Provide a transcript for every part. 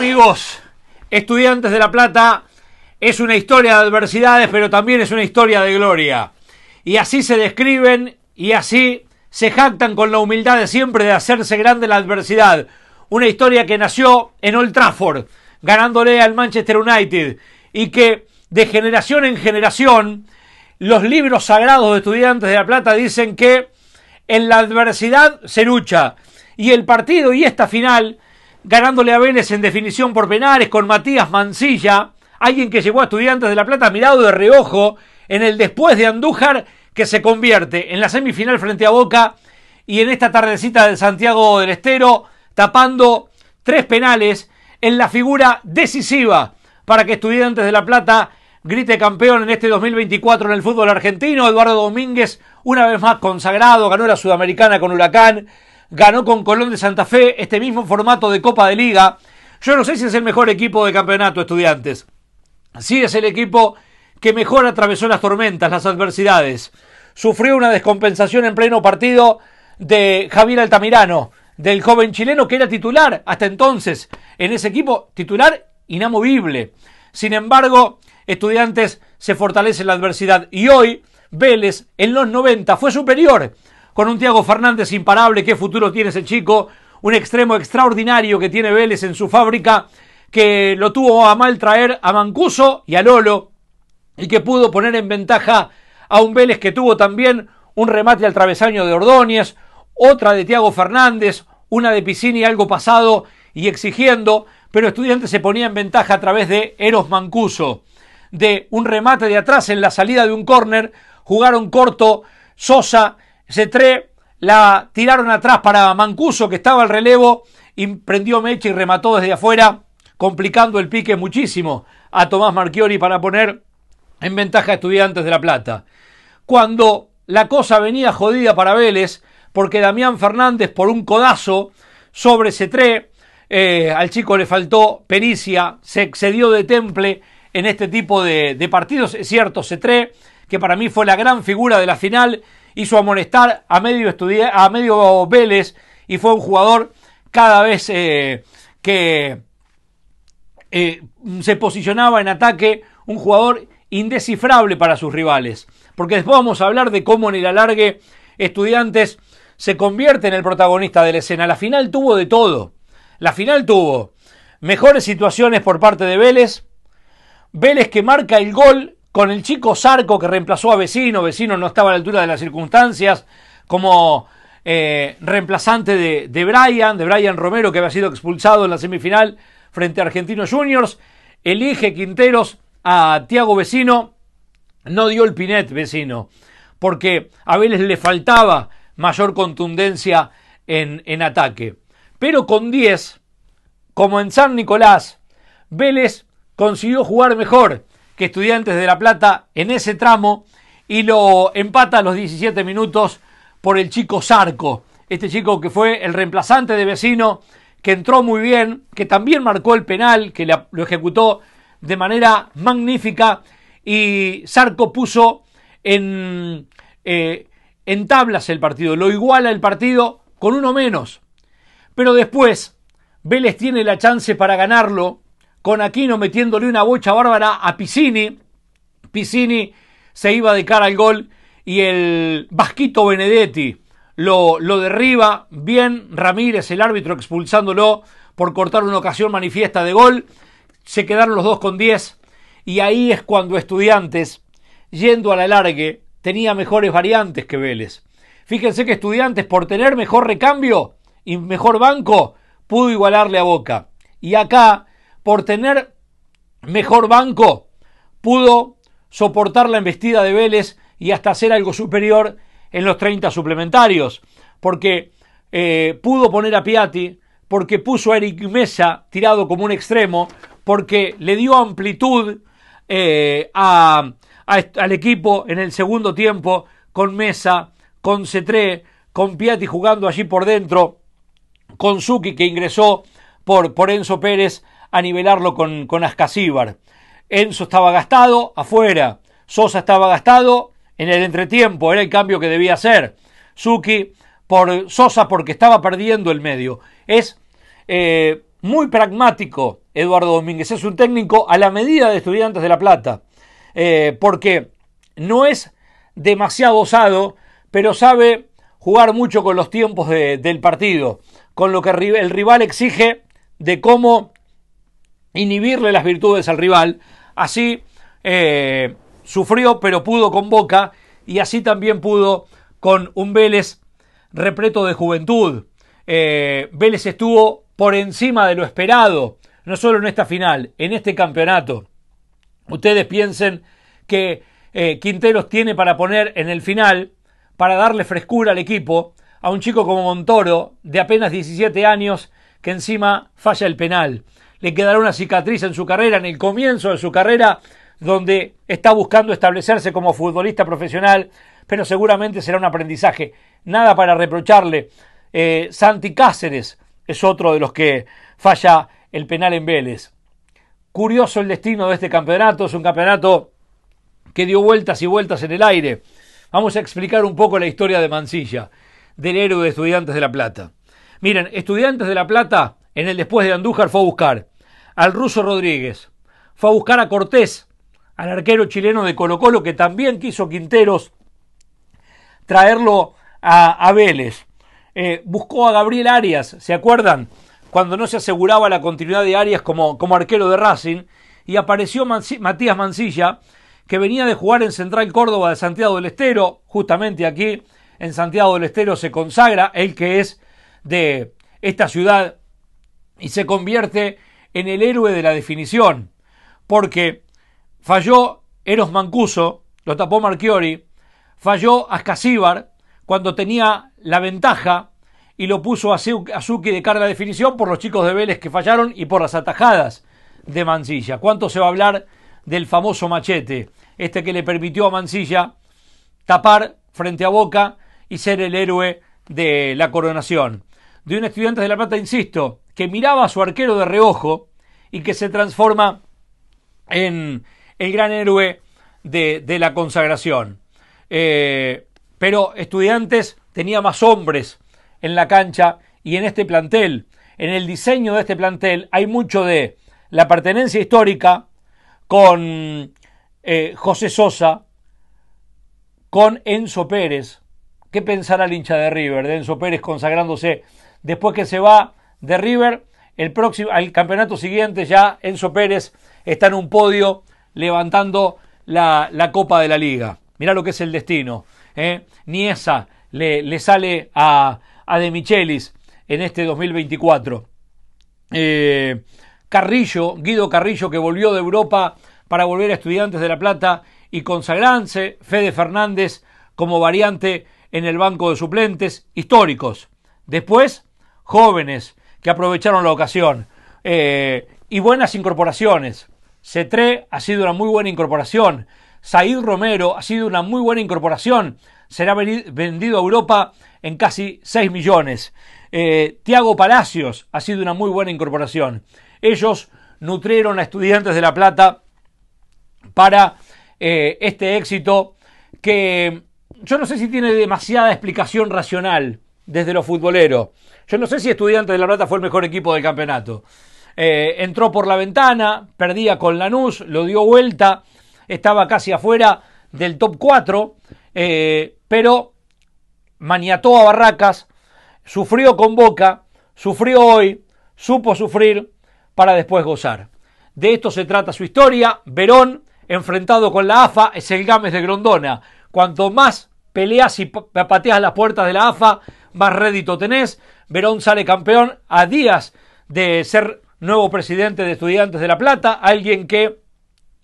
amigos, estudiantes de La Plata, es una historia de adversidades, pero también es una historia de gloria. Y así se describen y así se jactan con la humildad de siempre de hacerse grande la adversidad. Una historia que nació en Old Trafford, ganándole al Manchester United, y que de generación en generación, los libros sagrados de estudiantes de La Plata dicen que en la adversidad se lucha. Y el partido y esta final ganándole a Vélez en definición por penales con Matías Mancilla, alguien que llegó a Estudiantes de La Plata mirado de reojo en el después de Andújar que se convierte en la semifinal frente a Boca y en esta tardecita del Santiago del Estero tapando tres penales en la figura decisiva para que Estudiantes de La Plata grite campeón en este 2024 en el fútbol argentino. Eduardo Domínguez, una vez más consagrado, ganó la Sudamericana con Huracán, ganó con Colón de Santa Fe este mismo formato de Copa de Liga. Yo no sé si es el mejor equipo de campeonato, estudiantes. Sí es el equipo que mejor atravesó las tormentas, las adversidades. Sufrió una descompensación en pleno partido de Javier Altamirano, del joven chileno que era titular hasta entonces en ese equipo, titular inamovible. Sin embargo, estudiantes se fortalece la adversidad y hoy Vélez en los 90 fue superior con un Tiago Fernández imparable, qué futuro tiene ese chico, un extremo extraordinario que tiene Vélez en su fábrica, que lo tuvo a mal traer a Mancuso y a Lolo, y que pudo poner en ventaja a un Vélez que tuvo también un remate al travesaño de Ordóñez, otra de Tiago Fernández, una de Piscini algo pasado y exigiendo, pero Estudiante se ponía en ventaja a través de Eros Mancuso, de un remate de atrás en la salida de un córner, jugaron corto Sosa Cetré la tiraron atrás para Mancuso, que estaba al relevo, y prendió mecha y remató desde afuera, complicando el pique muchísimo a Tomás Marchiori para poner en ventaja a Estudiantes de La Plata. Cuando la cosa venía jodida para Vélez, porque Damián Fernández por un codazo sobre Cetré, eh, al chico le faltó pericia, se excedió de temple en este tipo de, partidos. Es cierto, Cetré, que para mí fue la gran figura de la final, hizo amonestar a medio, a medio Vélez y fue un jugador cada vez eh, que eh, se posicionaba en ataque, un jugador indescifrable para sus rivales. Porque después vamos a hablar de cómo en el alargue estudiantes se convierte en el protagonista de la escena. La final tuvo de todo. La final tuvo mejores situaciones por parte de Vélez. Vélez que marca el gol con el chico Zarco que reemplazó a Vecino, Vecino no estaba a la altura de las circunstancias, como eh, reemplazante de, Brian, de Brian Romero que había sido expulsado en la semifinal frente a Argentinos Juniors, elige Quinteros a Tiago Vecino, no dio el Pinet Vecino, porque a Vélez le faltaba mayor contundencia en, en ataque. Pero con 10, como en San Nicolás, Vélez consiguió jugar mejor que Estudiantes de La Plata en ese tramo y lo empata a los 17 minutos por el chico Sarco, este chico que fue el reemplazante de vecino, que entró muy bien, que también marcó el penal, que lo ejecutó de manera magnífica y Sarco puso en, eh, en tablas el partido, lo iguala el partido con uno menos. Pero después, Vélez tiene la chance para ganarlo con Aquino metiéndole una bocha bárbara a Piscini. Piscini se iba de cara al gol y el Vasquito Benedetti lo, lo derriba. Bien Ramírez, el árbitro, expulsándolo por cortar una ocasión manifiesta de gol. Se quedaron los dos con 10 y ahí es cuando Estudiantes, yendo a la largue, tenía mejores variantes que Vélez. Fíjense que Estudiantes, por tener mejor recambio y mejor banco, pudo igualarle a Boca. Y acá por tener mejor banco, pudo soportar la embestida de Vélez y hasta hacer algo superior en los 30 suplementarios, porque eh, pudo poner a Piatti, porque puso a Eric Mesa tirado como un extremo, porque le dio amplitud eh, al equipo en el segundo tiempo con Mesa, con Cetré, con Piatti jugando allí por dentro, con Suki que ingresó por, por Enzo Pérez a nivelarlo con, con Ascasíbar. Enzo estaba gastado afuera, Sosa estaba gastado en el entretiempo, era el cambio que debía hacer. Suki por Sosa porque estaba perdiendo el medio. Es eh, muy pragmático Eduardo Domínguez, es un técnico a la medida de estudiantes de La Plata, eh, porque no es demasiado osado, pero sabe jugar mucho con los tiempos del partido, con lo que el rival exige de cómo inhibirle las virtudes al rival. Así eh, sufrió, pero pudo con Boca y así también pudo con un Vélez repleto de juventud. Eh, Vélez estuvo por encima de lo esperado, no solo en esta final, en este campeonato. Ustedes piensen que eh, Quinteros tiene para poner en el final, para darle frescura al equipo, a un chico como Montoro, de apenas 17 años, que encima falla el penal le quedará una cicatriz en su carrera, en el comienzo de su carrera, donde está buscando establecerse como futbolista profesional, pero seguramente será un aprendizaje. Nada para reprocharle. Eh, Santi Cáceres es otro de los que falla el penal en Vélez. Curioso el destino de este campeonato, es un campeonato que dio vueltas y vueltas en el aire. Vamos a explicar un poco la historia de Mancilla, del héroe de Estudiantes de La Plata. Miren, Estudiantes de La Plata en el después de Andújar fue a buscar al ruso Rodríguez. Fue a buscar a Cortés, al arquero chileno de Colo Colo, que también quiso Quinteros traerlo a, Vélez. Eh, buscó a Gabriel Arias, ¿se acuerdan? Cuando no se aseguraba la continuidad de Arias como, como arquero de Racing. Y apareció Matías Mancilla, que venía de jugar en Central Córdoba de Santiago del Estero, justamente aquí en Santiago del Estero se consagra, el que es de esta ciudad y se convierte en el héroe de la definición, porque falló Eros Mancuso, lo tapó Marchiori, falló Ascasíbar cuando tenía la ventaja y lo puso a Suki de cara a definición por los chicos de Vélez que fallaron y por las atajadas de Mancilla. ¿Cuánto se va a hablar del famoso machete? Este que le permitió a Mancilla tapar frente a Boca y ser el héroe de la coronación. De un estudiante de La Plata, insisto, que miraba a su arquero de reojo y que se transforma en el gran héroe de, la consagración. Eh, pero estudiantes tenía más hombres en la cancha y en este plantel. En el diseño de este plantel hay mucho de la pertenencia histórica con eh, José Sosa, con Enzo Pérez. ¿Qué pensará el hincha de River de Enzo Pérez consagrándose después que se va de River. El próximo, al campeonato siguiente ya Enzo Pérez está en un podio levantando la, Copa de la Liga. Mirá lo que es el destino. ¿eh? Ni le, sale a, a, De Michelis en este 2024. Eh, Carrillo, Guido Carrillo, que volvió de Europa para volver a Estudiantes de La Plata y fe Fede Fernández como variante en el banco de suplentes históricos. Después, jóvenes que aprovecharon la ocasión. Eh, y buenas incorporaciones. Cetré ha sido una muy buena incorporación. Said Romero ha sido una muy buena incorporación. Será vendido a Europa en casi 6 millones. Eh, Tiago Palacios ha sido una muy buena incorporación. Ellos nutrieron a estudiantes de La Plata para eh, este éxito que yo no sé si tiene demasiada explicación racional desde los futboleros. Yo no sé si Estudiantes de La Plata fue el mejor equipo del campeonato. Eh, entró por la ventana, perdía con Lanús, lo dio vuelta, estaba casi afuera del top 4, eh, pero maniató a Barracas, sufrió con Boca, sufrió hoy, supo sufrir para después gozar. De esto se trata su historia. Verón, enfrentado con la AFA, es el Gámez de Grondona. Cuanto más peleas y pateas las puertas de la AFA, más rédito tenés. Verón sale campeón a días de ser nuevo presidente de Estudiantes de La Plata, alguien que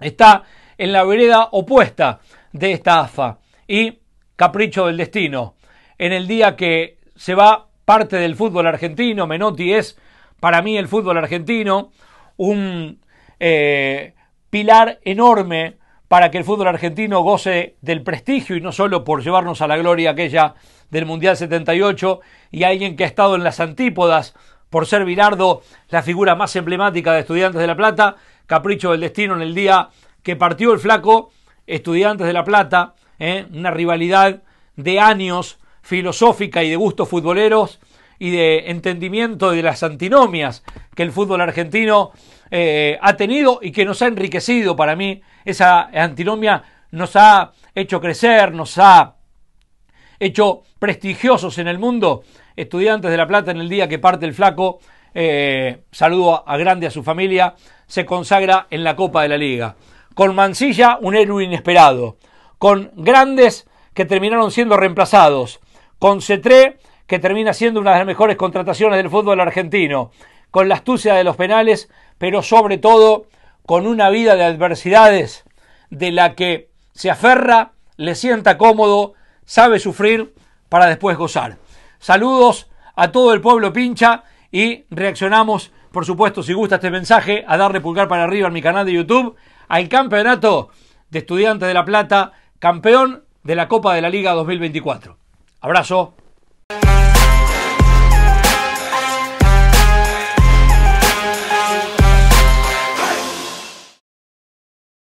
está en la vereda opuesta de esta AFA. Y capricho del destino. En el día que se va parte del fútbol argentino, Menotti es para mí el fútbol argentino un eh, pilar enorme para que el fútbol argentino goce del prestigio y no solo por llevarnos a la gloria aquella del Mundial 78 y alguien que ha estado en las antípodas por ser Virardo la figura más emblemática de Estudiantes de La Plata, capricho del destino en el día que partió el flaco Estudiantes de La Plata, ¿eh? una rivalidad de años filosófica y de gustos futboleros y de entendimiento de las antinomias que el fútbol argentino eh, ha tenido y que nos ha enriquecido para mí. Esa antinomia nos ha hecho crecer, nos ha hecho prestigiosos en el mundo. Estudiantes de La Plata en el día que parte el flaco. Eh, saludo a, Grande, a su familia. Se consagra en la Copa de la Liga. Con Mancilla, un héroe inesperado. Con Grandes, que terminaron siendo reemplazados. Con Cetré, que termina siendo una de las mejores contrataciones del fútbol argentino. Con la astucia de los penales, pero sobre todo con una vida de adversidades de la que se aferra, le sienta cómodo, sabe sufrir para después gozar. Saludos a todo el pueblo pincha y reaccionamos, por supuesto, si gusta este mensaje, a darle pulgar para arriba en mi canal de YouTube al campeonato de Estudiantes de La Plata, campeón de la Copa de la Liga 2024. Abrazo.